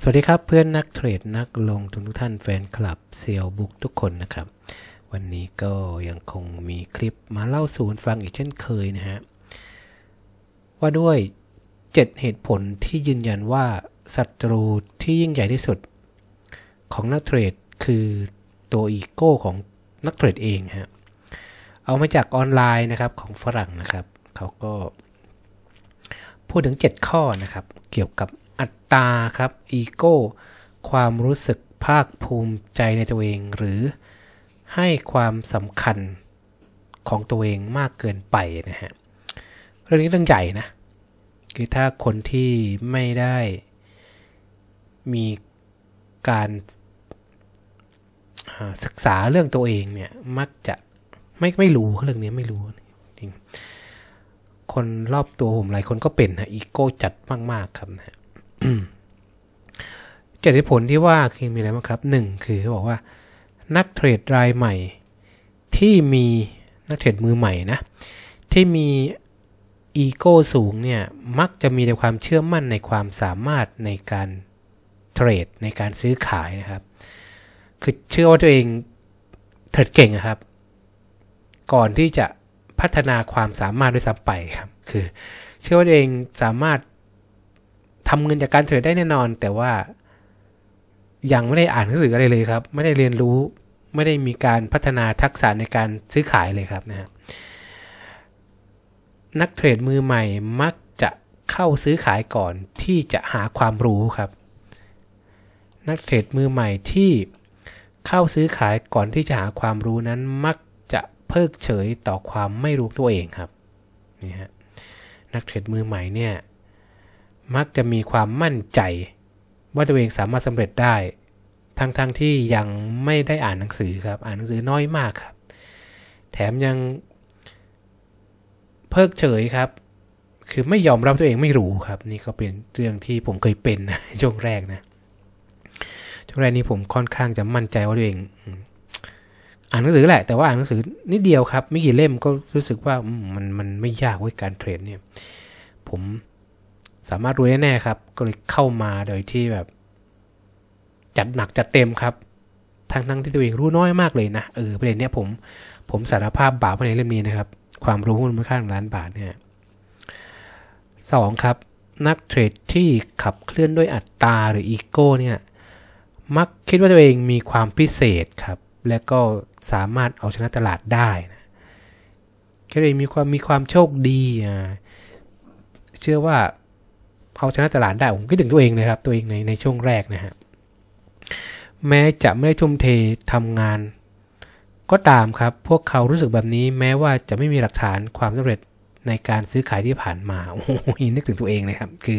สวัสดีครับเพื่อนนักเทรด นักลงทุนทุกท่านแฟนคลับเซลบุกทุกคนนะครับวันนี้ก็ยังคงมีคลิปมาเล่าสู่ฟังอีกเช่นเคยนะฮะว่าด้วย 7 เหตุผลที่ยืนยันว่าศัตรูที่ยิ่งใหญ่ที่สุดของนักเทรดคือตัวอีโก้ของนักเทรดเองฮะเอามาจากออนไลน์นะครับของฝรั่งนะครับเขาก็ พูดถึง 7 ข้อนะครับเกี่ยวกับอัตตาครับอีโก้ความรู้สึกภาคภูมิใจในตัวเองหรือให้ความสำคัญของตัวเองมากเกินไปนะฮะเรื่องนี้ เรื่องใหญ่นะ คือถ้าคนที่ไม่ได้มีการศึกษาเรื่องตัวเองเนี่ยมักจะไม่ไม่รู้เรื่องนี้ไม่รู้จริงคนรอบตัวผมหลายคนก็เป็นฮะอีโก้จัดมาก ๆครับนะเจตผลที่ว่าคือมีอะไรบ้างครับหนึ่งคือเขาบอกว่า นักเทรดรายใหม่ ที่มีนักเทรดมือใหม่นะ ที่มีอีโก้สูง เนี่ยมักจะมีแต่ความเชื่อมั่นในความสามารถในการเทรดในการซื้อขายนะครับ คือเชื่อว่าตัวเองเทรดเก่งนะครับ ก่อนที่จะพัฒนาความสามารถด้วยซ้ำไปครับ คือ เชื่อว่าตัวเองสามารถทำเงินจากการเทรดได้แน่นอนแต่ว่ายังไม่ได้อ่านหนังสืออะไรเลยครับ ไม่ได้เรียนรู้ไม่ได้มีการพัฒนาทักษะในการซื้อขายเลยครับนะนักเทรดมือใหม่มักจะเข้าซื้อขายก่อนที่จะหาความรู้ครับ นักเทรดมือใหม่ที่เข้าซื้อขายก่อนที่จะหาความรู้นั้น มักจะเพิกเฉยต่อความไม่รู้ตัวเองครับนี่ฮะนักเทรดมือใหม่เนี่ยมักจะมีความมั่นใจ ว่าตัวเองสามารถสำเร็จได้ ทั้งๆทที่ยังไม่ได้อ่านหนังสือครับ อ่านหนังสือน้อยมากครับ แถมยังเพิกเฉยครับ คือไม่ยอมรับตัวเองไม่รู้ครับ นี่ก็เป็นเรื่องที่ผมเคยเป็นนะช่วงแรกนะช่วงแรกนี้ผมค่อนข้างจะมั่นใจว่าตัวเอง อ่านหนังสือแหละแต่ว่าอ่านหนังสือนิดเดียวครับ ไม่กี่เล่มก็รู้สึกว่ามันมันไม่ยากเว้ยการเทรด เนี่ย ผมสามารถรู้แน่ๆครับก็เลยเข้ามาโดยที่แบบ จัดหนักจัดเต็มครับทั้งทั้งที่ตัวเองรู้น้อยมากเลยนะเออประเด็นเนี้ยผมผมสารภาพบาปในเรื่องนี้นะครับ ความรู้หุ้นมูลค่าของล้านบาทเนี่ยสองครับ นักเทรดที่ขับเคลื่อนด้วยอัตราหรืออีโก้เนี่ยมักคิดว่าตัวเองมีความพิเศษครับ และก็สามารถเอาชนะตลาดได้นะิดเลยมีความมีความโชคดีอ่ะเชื่อว่าเอาชนะตลาดได้ผมคิดถึงตัวเองเลยครับ ตัวเองในในช่วงแรกนะฮะแม้จะไม่ได้ทุ่มเททำงาน ก็ตามครับ พวกเขารู้สึกแบบนี้ แม้ว่าจะไม่มีหลักฐานความสำเร็จในการซื้อขายที่ผ่านมาโอ้โยนึกถึงตัวเองเลยครับ คือ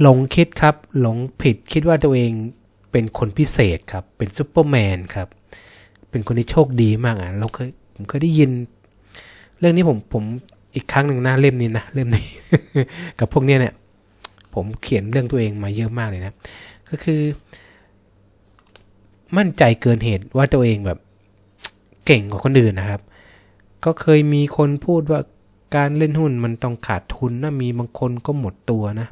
หลงคิดครับหลงผิดคิดว่าตัวเองเป็นคนพิเศษครับ เป็นซูเปอร์แมนครับ เป็นคนที่โชคดีมากอ่ะเราเคยผมเคยได้ยิน เรื่องนี้ผมผมอีกครั้งหนึ่งหน้าเล่มนี้นะเล่มนี้ กับพวกเนี้ยเนี่ย ผมเขียนเรื่องตัวเองมาเยอะมากเลยนะ ก็คือ มั่นใจเกินเหตุว่าตัวเองแบบ เก่งกว่าคนอื่นนะครับ ก็เคยมีคนพูดว่าการเล่นหุ้นมันต้องขาดทุนนะมีบางคนก็หมดตัวนะ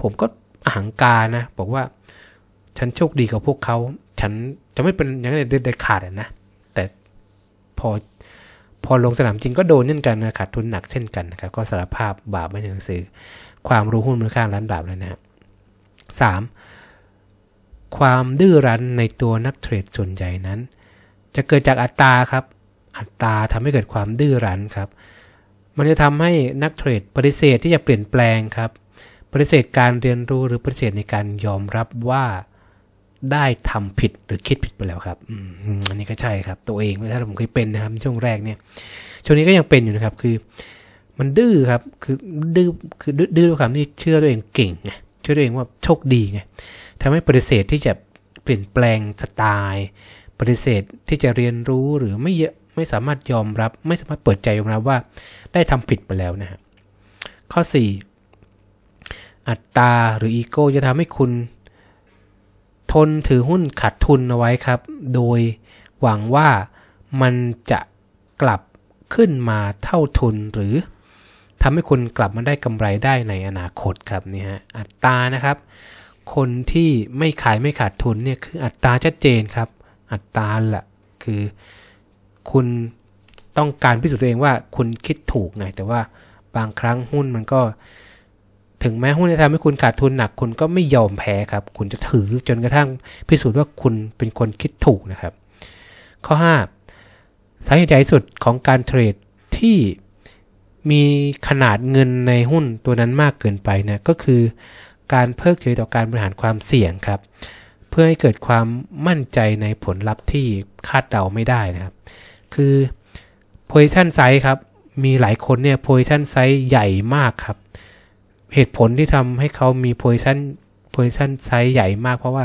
ผมก็อหังการนะบอกว่า ฉันโชคดีกับพวกเขาฉันจะไม่เป็นอย่างไรเด็ดขาดนะแต่พอพอลงสนามจริงก็โดนเช่นกันนะขาดทุนหนักเช่นกันนะครับก็สารภาพบาปไม่ในหนังสือความรู้หุ้นมูลค่าล้านบาปเลยนะสามความดื้อรั้นในตัวนักเทรดส่วนใหญ่นั้น จะเกิดจากอัตราครับอัตราทำให้เกิดความดื้อรั้นครับ มันจะทำให้นักเทรดปฏิเสธที่จะเปลี่ยนแปลงครับปฏิเสธการเรียนรู้หรือปฏิเสธในการยอมรับว่าได้ทำผิดหรือคิดผิดไปแล้วครับอันนี้ก็ใช่ครับตัวเองถ้าผมเคยเป็นนะครับช่วงแรกเนี่ย ช่วงนี้ก็ยังเป็นอยู่นะครับคือมันดื้อครับคือดื้อคือดื้อด้วยความที่เชื่อตัวเองเก่งไงเชื่อตัวเองว่าโชคดีไงทำให้ปฏิเสธที่จะเปลี่ยนแปลงสไตล์ ปฏิเสธที่จะเรียนรู้หรือไม่เยอะไม่สามารถยอมรับ ไม่สามารถเปิดใจยอมรับว่า ได้ทำผิดไปแล้วนะครข้อ 4 อัตตาหรืออีโก้จะทำให้คุณทนถือหุ้นขาดทุนเอาไว้ครับ โดยหวังว่ามันจะกลับขึ้นมาเท่าทุนหรือทำให้คุณกลับมาได้กำไรได้ในอนาคตครับนี่ฮะอัตรานะครับ คนที่ไม่ขายไม่ขาดทุนเนี่ยคืออัตราชัดเจนครับอัตราละละคือคุณต้องการพิสูจน์ตัวเองว่าคุณคิดถูกไงแต่ว่าบางครั้งหุ้นมันก็ถึงแม้หุ้นจะทำให้คุณขาดทุนหนักคุณก็ไม่ยอมแพ้ครับ คุณจะถือจนกระทั่งพิสูจน์ว่าคุณเป็นคนคิดถูกนะครับ ข้อ 5สาเหตุใหญ่สุดของการเทรดที่มีขนาดเงินในหุ้นตัวนั้นมากเกินไปนะก็คือ การเพิกเฉยต่อการบริหารความเสี่ยงครับ เพื่อให้เกิดความมั่นใจในผลลัพธ์ที่คาดเดาไม่ได้นะครับ คือ position size ครับมีหลายคนเนี่ย position size ใหญ่มากครับเหตุผลที่ทำให้เขามีโพซิชันโพซิชันไซส์ใหญ่มากเพราะว่า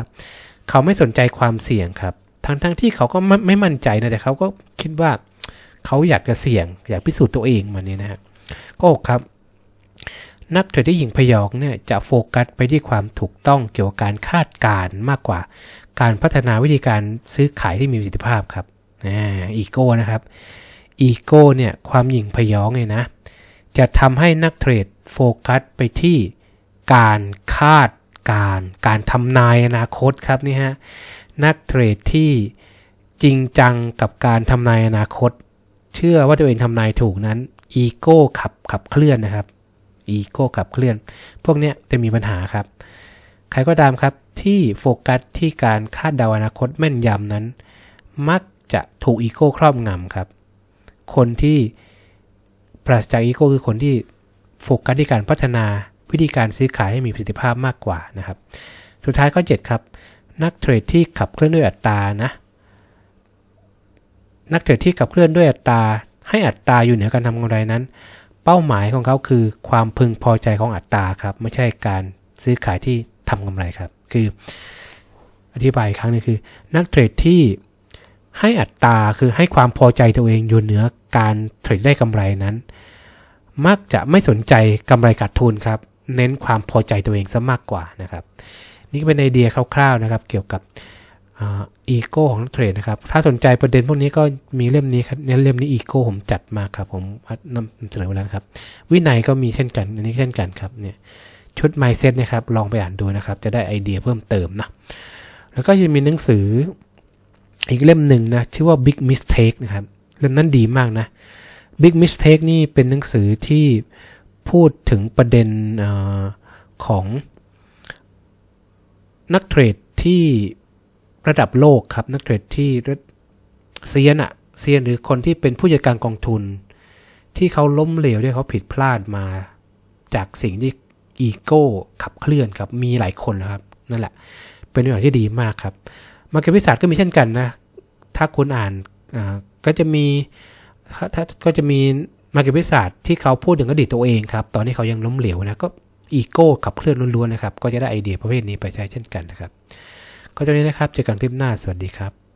เขาไม่สนใจความเสี่ยงครับทั้งๆทที่เขาก็ไม่มั่นใจนะแต่เขาก็คิดว่าเขาอยากจะเสี่ยงอยากพิสูจน์ตัวเองมันนี่นะฮะก็ครับ นักเทรดที่หญิงพยองเนี่ย จะโฟกัสไปที่ความถูกต้องเกี่ยวกับการคาดการณ์มากกว่า การพัฒนาวิธีการซื้อขายที่มีประสิทธิภาพครับอีโก้นะครับอีโก้เนี่ยความหยิ่งพยองเนี่ยนะจะทำให้นักเทรดโฟกัสไปที่การคาดการ การทำนายอนาคตครับนี่ฮะนักเทรดที่จริงจังกับการทำนายอนาคต เชื่อว่าตัวเองทำนายถูกนั้นอีโก้ขับขับเคลื่อนนะครับอีโก้ขับเคลื่อน พวกเนี้ยจะมีปัญหาครับใครก็ตามครับที่โฟกัสที่การคาดเดาอนาคตแม่นยำนั้น มักจะถูกอีโก้ครอบงำครับ คนที่ปราศจากอีโก้คือคนที่โฟกัสที่การพัฒนาวิธีการซื้อขายให้มีประสิทธิภาพมากกว่านะครับ สุดท้ายก็7ครับนักเทรดที่ขับเคลื่อนด้วยอัตรานะนักเทรดที่ขับเคลื่อนด้วยอัตราให้อัตราอยู่เหนือการทำกำไรนั้น เป้าหมายของเขาคือความพึงพอใจของอัตราครับไม่ใช่การซื้อขายที่ทำกำไรครับคือ อธิบายอีกครั้งนึงคือนักเทรดที่ให้อัตราคือให้ความพอใจตัวเองอยู่เหนือการเทรดได้กำไรนั้นมักจะไม่สนใจกำไรขาดทุนครับ เน้นความพอใจตัวเองซะมากกว่านะครับ นี่เป็นไอเดียคร่าว ๆนะครับ เกี่ยวกับอีโก้ของนักเทรดนะครับ ถ้าสนใจประเด็นพวกนี้ก็มีเล่มนี้ครับเนี่ยเล่มนี้อีโก้ผมจัดมาครับผมนำเสนอไว้แล้วครับวินัยก็มีเช่นกันอันนี้เช่นกันครับ เนี่ย ชุดไมซ์เซ็ตนะครับ ลองไปอ่านดูนะครับ จะได้ไอเดียเพิ่มเติมนะแล้วก็ยังมีหนังสืออีกเล่มหนึ่งนะ ชื่อว่า Big Mistake นะครับ เล่มนั้นดีมากนะ Big Mistake นี่เป็นหนังสือที่พูดถึงประเด็นอของ นักเทรดที่ระดับโลกครับนักเทรดที่เซียนอะเซียนหรือคนที่เป็นผู้จัดการกองทุน ที่เขาล้มเหลวด้วยเขาผิดพลาดมาจากสิ่งที่อีโก้ขับเคลื่อนครับมีหลายคนนะครับ นั่นแหละ เป็นอย่างที่ดีมากครับมาร์เก็ตวิสัยก็มีเช่นกันนะ ถ้าคุณอ่าน ก็จะมีถ้าก็จะมีมาร์เก็ตวิสัทที่เขาพูดถึงอดีตตัวเองครับ ตอนนี้เขายังล้มเหลวนะ ก็อีโก้ขับเคลื่อนล้วนๆนะครับ ก็จะได้ไอเดียประเภทนี้ไปใช้เช่นกันนะครับ ก็จรนี้นะครับ เจอกันคลิปหน้า สวัสดีครับ